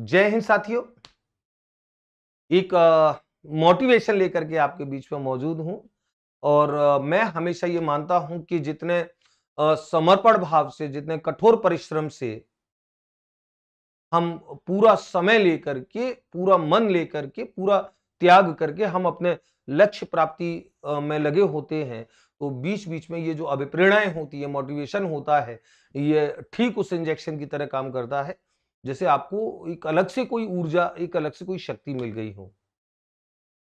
जय हिंद साथियों एक मोटिवेशन लेकर के आपके बीच में मौजूद हूं और आ, मैं हमेशा ये मानता हूं कि जितने समर्पण भाव से जितने कठोर परिश्रम से हम पूरा समय लेकर के पूरा मन लेकर के पूरा त्याग करके हम अपने लक्ष्य प्राप्ति में लगे होते हैं तो बीच बीच में ये जो अभिप्रेरणाएं होती है मोटिवेशन होता है ये ठीक उस इंजेक्शन की तरह काम करता है जैसे आपको एक अलग से कोई ऊर्जा एक अलग से कोई शक्ति मिल गई हो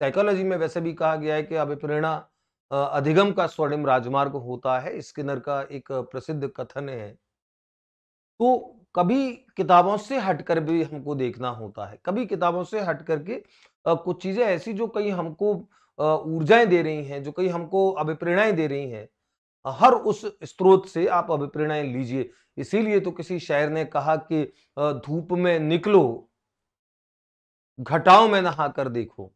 साइकोलॉजी में वैसे भी कहा गया है कि अभिप्रेरणा अधिगम का स्वर्णिम राजमार्ग होता है स्किनर का एक प्रसिद्ध कथन है तो कभी किताबों से हट कर भी हमको देखना होता है कभी किताबों से हट करके कुछ चीज़ें ऐसी जो कहीं हमको ऊर्जाएं दे रही हैं जो कहीं हमको अभिप्रेरणाएं दे रही हैं हर उस स्त्रोत से आप अभिप्रेरणाएं लीजिए इसीलिए तो किसी शायर ने कहा कि धूप में निकलो घटाओं में नहा कर देखो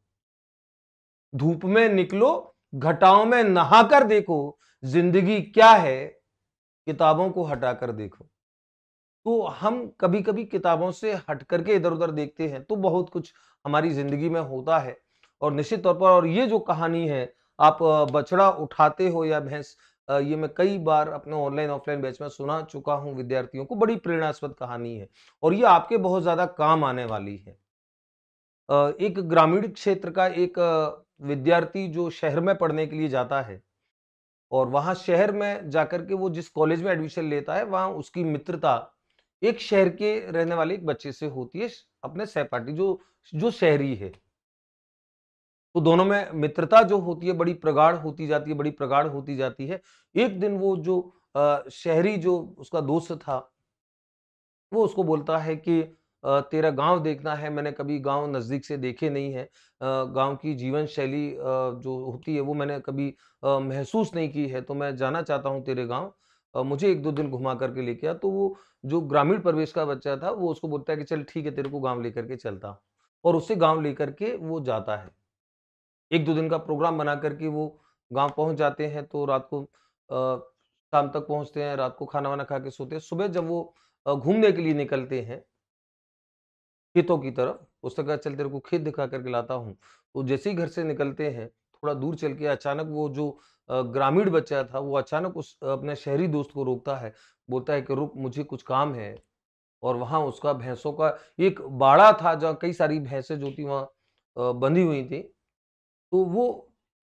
धूप में निकलो घटाओं में नहा कर देखो जिंदगी क्या है किताबों को हटा कर देखो तो हम कभी कभी किताबों से हट करके इधर उधर देखते हैं तो बहुत कुछ हमारी जिंदगी में होता है और निश्चित तौर पर और ये जो कहानी है आप बछड़ा उठाते हो या भैंस ये मैं कई बार अपने ऑनलाइन ऑफलाइन बैच में सुना चुका हूँ विद्यार्थियों को बड़ी प्रेरणास्पद कहानी है और ये आपके बहुत ज़्यादा काम आने वाली है एक ग्रामीण क्षेत्र का एक विद्यार्थी जो शहर में पढ़ने के लिए जाता है और वहाँ शहर में जाकर के वो जिस कॉलेज में एडमिशन लेता है वहाँ उसकी मित्रता एक शहर के रहने वाले एक बच्चे से होती है अपने सहपाठी जो जो शहरी है तो दोनों में मित्रता जो होती है बड़ी प्रगाढ़ होती जाती है बड़ी प्रगाढ़ होती जाती है एक दिन वो जो शहरी जो उसका दोस्त था वो उसको बोलता है कि तेरा गांव देखना है मैंने कभी गांव नज़दीक से देखे नहीं है गांव की जीवन शैली जो होती है वो मैंने कभी महसूस नहीं की है तो मैं जाना चाहता हूँ तेरे गांव मुझे एक दो दिन घुमा करके लेके आ तो वो जो ग्रामीण प्रवेश का बच्चा था वो उसको बोलता है कि चल ठीक है तेरे को गाँव लेकर के चलता और उससे गाँव लेकर के वो जाता है एक दो दिन का प्रोग्राम बना करके वो गांव पहुंच जाते हैं तो रात को शाम तक पहुंचते हैं रात को खाना वाना खा के सोते हैं सुबह जब वो घूमने के लिए निकलते हैं खेतों की तरफ उसने कहा चल तेरे को खेत दिखा करके लाता हूँ तो जैसे ही घर से निकलते हैं थोड़ा दूर चल के अचानक वो जो ग्रामीण बच्चा था वो अचानक उस अपने शहरी दोस्त को रोकता है बोलता है कि रुक मुझे कुछ काम है और वहाँ उसका भैंसों का एक बाड़ा था जहाँ कई सारी भैंसें जो थी वहाँ बंधी हुई थी तो वो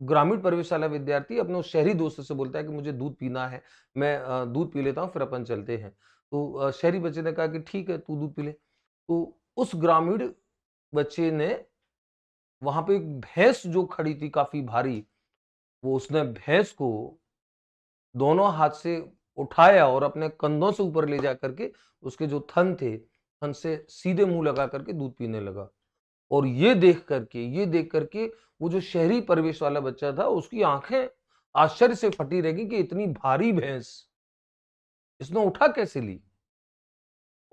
ग्रामीण वाला विद्यार्थी अपने उस शहरी दोस्त से बोलता है कि मुझे दूध पीना है मैं दूध पी लेता हूँ फिर अपन चलते हैं तो शहरी बच्चे ने कहा कि ठीक है तू दूध पी ले तो उस ग्रामीण बच्चे ने वहां पे एक भैंस जो खड़ी थी काफ़ी भारी वो उसने भैंस को दोनों हाथ से उठाया और अपने कंधों से ऊपर ले जा करके उसके जो थन थे थन से सीधे मुंह लगा करके दूध पीने लगा और ये देख करके ये देख करके वो जो शहरी परिवेश वाला बच्चा था उसकी आंखें आश्चर्य से फटी रहेगी कि इतनी भारी भैंस इसने उठा कैसे ली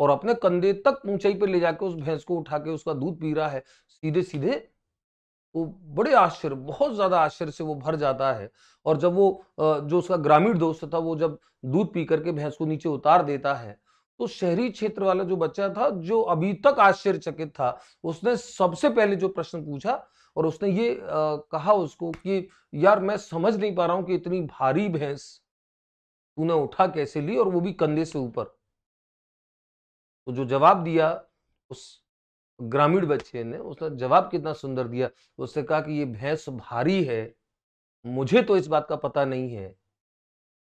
और अपने कंधे तक ऊंचाई पर ले जाकर उस भैंस को उठा के उसका दूध पी रहा है सीधे सीधे वो बड़े आश्चर्य बहुत ज्यादा आश्चर्य से वो भर जाता है और जब वो जो उसका ग्रामीण दोस्त था वो जब दूध पी करके भैंस को नीचे उतार देता है तो शहरी क्षेत्र वाला जो बच्चा था जो अभी तक आश्चर्यचकित था उसने सबसे पहले जो प्रश्न पूछा और उसने ये आ, कहा उसको कि यार मैं समझ नहीं पा रहा हूं कि इतनी भारी भैंस तूने उठा कैसे ली और वो भी कंधे से ऊपर तो जो जवाब दिया उस ग्रामीण बच्चे ने उसने जवाब कितना सुंदर दिया उसने कहा कि ये भैंस भारी है मुझे तो इस बात का पता नहीं है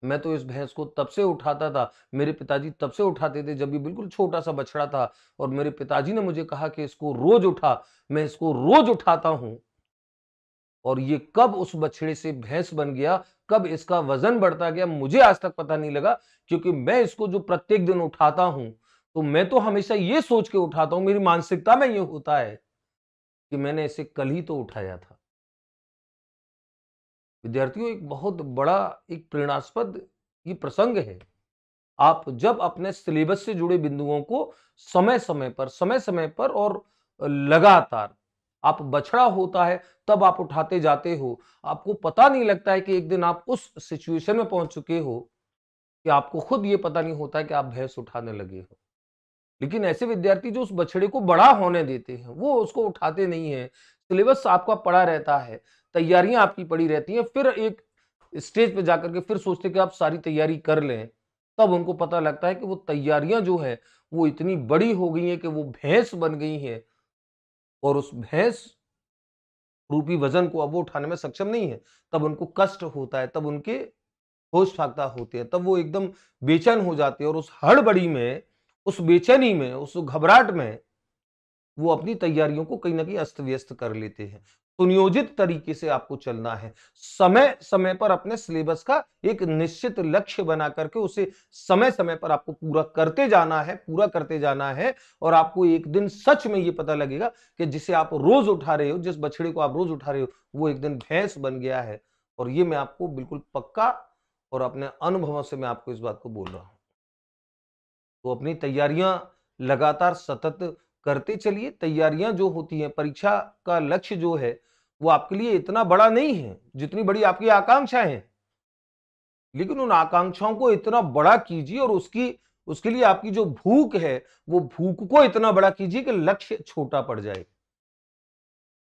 मैं तो इस भैंस को तब से उठाता था मेरे पिताजी तब से उठाते थे जब भी बिल्कुल छोटा सा बछड़ा था और मेरे पिताजी ने मुझे कहा कि इसको रोज उठा मैं इसको रोज उठाता हूं और ये कब उस बछड़े से भैंस बन गया कब इसका वजन बढ़ता गया मुझे आज तक पता नहीं लगा क्योंकि मैं इसको जो प्रत्येक दिन उठाता हूं तो मैं तो हमेशा ये सोच के उठाता हूं मेरी मानसिकता में ये होता है कि मैंने इसे कल ही तो उठाया था विद्यार्थियों एक बहुत बड़ा एक प्रेरणास्पद ये प्रसंग है आप जब अपने सिलेबस से जुड़े बिंदुओं को समय समय पर समय समय पर और लगातार आप बछड़ा होता है तब आप उठाते जाते हो आपको पता नहीं लगता है कि एक दिन आप उस सिचुएशन में पहुंच चुके हो कि आपको खुद ये पता नहीं होता है कि आप भैंस उठाने लगे हो लेकिन ऐसे विद्यार्थी जो उस बछड़े को बड़ा होने देते हैं वो उसको उठाते नहीं है सिलेबस आपका पड़ा रहता है तैयारियां आपकी पड़ी रहती हैं फिर एक स्टेज पे जाकर के फिर सोचते कि आप सारी तैयारी कर लें तब उनको पता लगता है कि वो तैयारियां जो है वो इतनी बड़ी हो गई हैं कि वो भैंस बन गई हैं और उस भैंस रूपी वजन को अब वो उठाने में सक्षम नहीं है तब उनको कष्ट होता है तब उनके होश फाकता होते हैं तब वो एकदम बेचैन हो जाते हैं और उस हड़बड़ी में उस बेचैनी में उस घबराहट में वो अपनी तैयारियों को कहीं ना कहीं अस्त व्यस्त कर लेते हैं सुनियोजित तरीके से आपको चलना है समय समय पर अपने सिलेबस का एक निश्चित लक्ष्य बना करके उसे समय समय पर आपको पूरा करते जाना है पूरा करते जाना है और आपको एक दिन सच में ये पता लगेगा कि जिसे आप रोज उठा रहे हो जिस बछड़े को आप रोज उठा रहे हो वो एक दिन भैंस बन गया है और ये मैं आपको बिल्कुल पक्का और अपने अनुभवों से मैं आपको इस बात को बोल रहा हूं तो अपनी तैयारियां लगातार सतत करते चलिए तैयारियां जो होती हैं परीक्षा का लक्ष्य जो है वो आपके लिए इतना बड़ा नहीं है जितनी बड़ी आपकी आकांक्षाएं हैं लेकिन उन आकांक्षाओं को इतना बड़ा कीजिए और उसकी उसके लिए आपकी जो भूख है वो भूख को इतना बड़ा कीजिए कि लक्ष्य छोटा पड़ जाए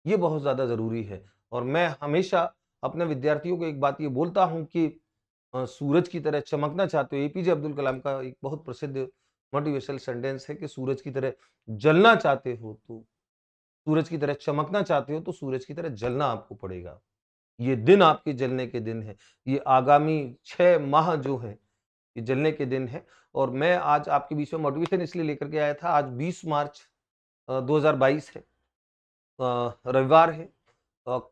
ये बहुत ज्यादा जरूरी है और मैं हमेशा अपने विद्यार्थियों को एक बात ये बोलता हूं कि सूरज की तरह चमकना चाहते हो एपीजे अब्दुल कलाम का एक बहुत प्रसिद्ध मोटिवेशनल सेंटेंस है कि सूरज की तरह जलना चाहते हो तो सूरज की तरह चमकना चाहते हो तो सूरज की तरह जलना आपको पड़ेगा ये दिन आपके जलने के दिन है ये आगामी छः माह जो है ये जलने के दिन है और मैं आज आपके बीच में मोटिवेशन इसलिए लेकर के आया था आज 20 मार्च 2022 है रविवार है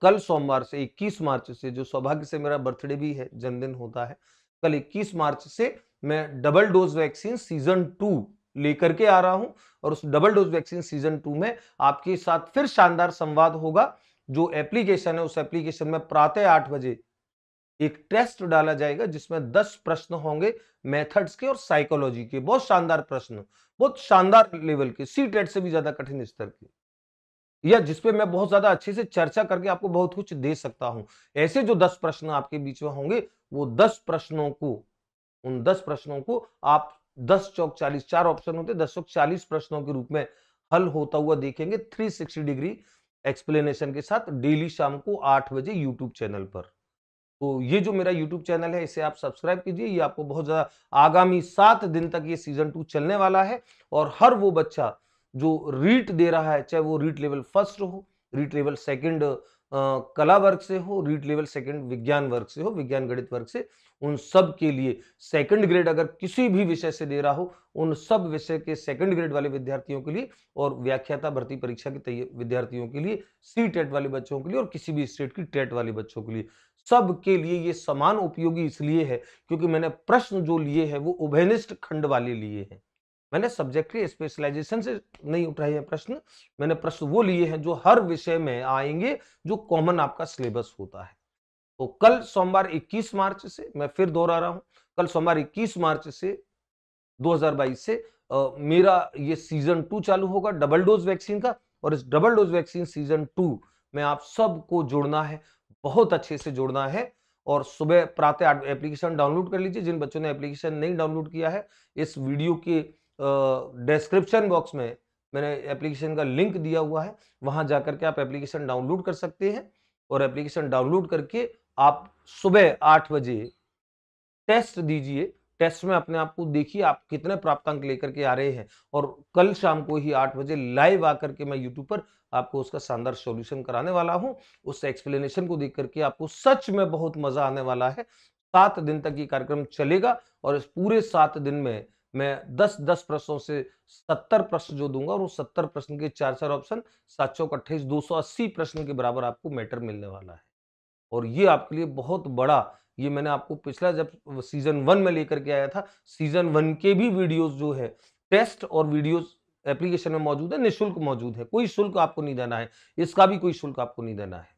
कल सोमवार से 21 मार्च से जो सौभाग्य से मेरा बर्थडे भी है जन्मदिन होता है कल 21 मार्च से मैं double dose vaccine season two लेकर के आ रहा हूं और उस double dose vaccine season two में आपके साथ फिर शानदार संवाद होगा जो एप्लीकेशन है उस एप्लीकेशन में प्रातः आठ बजे एक टेस्ट डाला जाएगा जिसमें दस प्रश्न होंगे मेथड्स के और साइकोलॉजी के बहुत शानदार प्रश्न बहुत शानदार लेवल के सी टेट से भी ज्यादा कठिन स्तर के या जिसपे मैं बहुत ज्यादा अच्छे से चर्चा करके आपको बहुत कुछ दे सकता हूं ऐसे जो दस प्रश्न आपके बीच में होंगे वो दस प्रश्नों को उन दस प्रश्नों को आप दस चौक चालीस चार ऑप्शन होते दस चौक चालीस प्रश्नों के रूप में हल होता हुआ देखेंगे सिक्सटी डिग्री एक्सप्लेनेशन के साथ डेली शाम को आठ बजे यूट्यूब चैनल पर तो ये जो मेरा यूट्यूब चैनल है इसे आप सब्सक्राइब कीजिए ये आपको बहुत ज़्यादा आगामी सात दिन तक ये सीजन टू चलने वाला है और हर वो बच्चा जो रीट दे रहा है चाहे वो रीट लेवल फर्स्ट हो रीट लेवल सेकंड कला वर्ग से हो रीट लेवल सेकंड विज्ञान वर्ग से हो विज्ञान गणित वर्ग से उन सब के लिए सेकंड ग्रेड अगर किसी भी विषय से दे रहा हो उन सब विषय के सेकंड ग्रेड वाले विद्यार्थियों के लिए और व्याख्याता भर्ती परीक्षा के विद्यार्थियों के लिए सी टेट वाले बच्चों के लिए और किसी भी स्टेट की टेट वाले बच्चों के लिए सब के लिए ये समान उपयोगी इसलिए है क्योंकि मैंने प्रश्न जो लिए है वो उभयनिष्ठ खंड वाले लिए हैं मैंने सब्जेक्टरी स्पेशलाइजेशन से नहीं उठाए हैं प्रश्न मैंने प्रश्न वो लिए हैं जो हर विषय में आएंगे जो कॉमन आपका सिलेबस होता है तो कल सोमवार 21 मार्च से मैं फिर दोहरा रहा हूं कल सोमवार 21 मार्च से 2022 से आ, मेरा ये सीजन टू चालू होगा डबल डोज वैक्सीन का और इस double dose vaccine season two में आप सबको जोड़ना है बहुत अच्छे से जोड़ना है और सुबह प्रातः एप्लीकेशन डाउनलोड कर लीजिए जिन बच्चों ने एप्लीकेशन नहीं डाउनलोड किया है इस वीडियो के डिस्क्रिप्शन बॉक्स में मैंने एप्लीकेशन का लिंक दिया हुआ है वहां जाकर के आप एप्लीकेशन डाउनलोड कर सकते हैं और एप्लीकेशन डाउनलोड करके आप सुबह आठ बजे टेस्ट दीजिए टेस्ट में अपने आप को देखिए आप कितने प्राप्तांक लेकर के आ रहे हैं और कल शाम को ही आठ बजे लाइव आकर के मैं यूट्यूब पर आपको उसका शानदार सॉल्यूशन कराने वाला हूं उस एक्सप्लेनेशन को देख करके आपको सच में बहुत मजा आने वाला है सात दिन तक ये कार्यक्रम चलेगा और इस पूरे सात दिन में मैं दस दस प्रश्नों से सत्तर प्रश्न जो दूंगा और उस सत्तर प्रश्न के चार चार ऑप्शन सात सौ अट्ठाईस दो सौ अस्सी प्रश्न के बराबर आपको मैटर मिलने वाला है और ये आपके लिए बहुत बड़ा ये मैंने आपको पिछला जब सीजन वन में लेकर के आया था सीजन वन के भी वीडियोस जो है टेस्ट और वीडियोस एप्लीकेशन में मौजूद है निःशुल्क मौजूद है कोई शुल्क आपको नहीं देना है इसका भी कोई शुल्क आपको नहीं देना है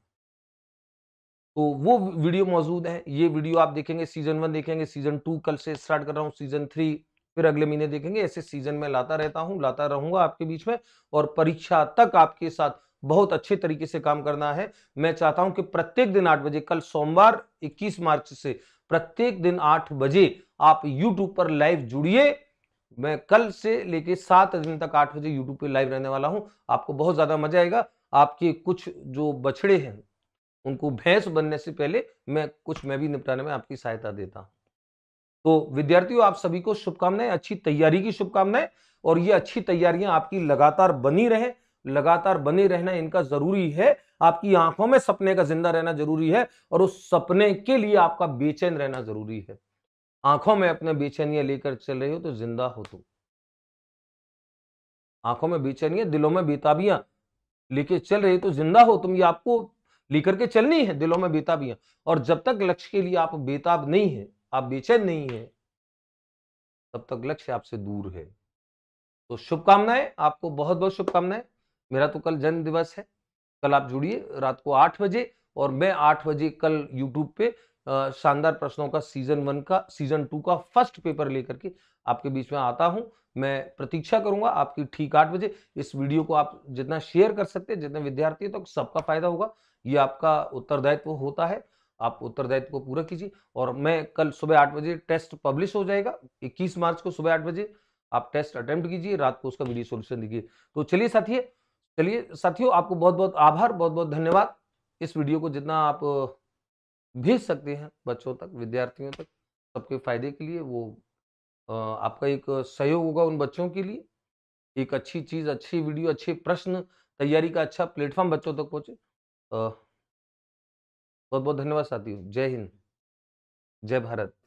तो वो वीडियो मौजूद है ये वीडियो आप देखेंगे सीजन वन देखेंगे सीजन टू कल से स्टार्ट कर रहा हूँ सीजन थ्री फिर अगले महीने देखेंगे ऐसे सीजन में लाता रहता हूँ लाता रहूंगा आपके बीच में और परीक्षा तक आपके साथ बहुत अच्छे तरीके से काम करना है मैं चाहता हूं कि प्रत्येक दिन आठ बजे कल सोमवार इक्कीस मार्च से प्रत्येक दिन आठ बजे आप यूट्यूब पर लाइव जुड़िए मैं कल से लेके सात दिन तक आठ बजे यूट्यूब पे लाइव रहने वाला हूं आपको बहुत ज्यादा मजा आएगा आपके कुछ जो बछड़े हैं उनको भैंस बनने से पहले मैं कुछ मैं भी निपटाने में आपकी सहायता देता हूं तो विद्यार्थियों आप सभी को शुभकामनाएं अच्छी तैयारी की शुभकामनाएं और ये अच्छी तैयारियां आपकी लगातार बनी रहे लगातार बने रहना इनका जरूरी है आपकी आंखों में सपने का जिंदा रहना जरूरी है और उस सपने के लिए आपका बेचैन रहना जरूरी है आंखों में अपने बेचैनियां लेकर चल रहे हो तो जिंदा हो तुम आंखों में बेचैनियां दिलों में बेताबियां लेके चल रहे तो जिंदा हो तुम ये आपको लेकर के चलनी है दिलों में बेताबियां और जब तक लक्ष्य के लिए आप बेताब नहीं है आप बेचैन नहीं है तब तक लक्ष्य आपसे दूर है तो शुभकामनाएं आपको बहुत बहुत शुभकामनाएं मेरा तो कल जन्म दिवस है कल आप जुड़िए रात को आठ बजे और मैं आठ बजे कल यूट्यूब पे शानदार प्रश्नों का सीजन वन का सीजन टू का फर्स्ट पेपर लेकर के आपके बीच में आता हूं मैं प्रतीक्षा करूंगा आपकी ठीक आठ बजे इस वीडियो को आप जितना शेयर कर सकते हैं जितने विद्यार्थी तो सबका फायदा होगा ये आपका उत्तरदायित्व होता है आप उत्तरदायित्व को पूरा कीजिए और मैं कल सुबह आठ बजे टेस्ट पब्लिश हो जाएगा इक्कीस मार्च को सुबह आठ बजे आप टेस्ट अटेम्प्ट कीजिए रात को उसका वीडियो सोल्यूशन दीजिए तो चलिए साथिये चलिए साथियों आपको बहुत बहुत आभार बहुत बहुत धन्यवाद इस वीडियो को जितना आप भेज सकते हैं बच्चों तक विद्यार्थियों तक सबके फायदे के लिए वो आपका एक सहयोग होगा उन बच्चों के लिए एक अच्छी चीज़ अच्छी वीडियो अच्छे प्रश्न तैयारी का अच्छा प्लेटफॉर्म बच्चों तक पहुँचे बहुत बहुत धन्यवाद साथियों जय हिंद जय भारत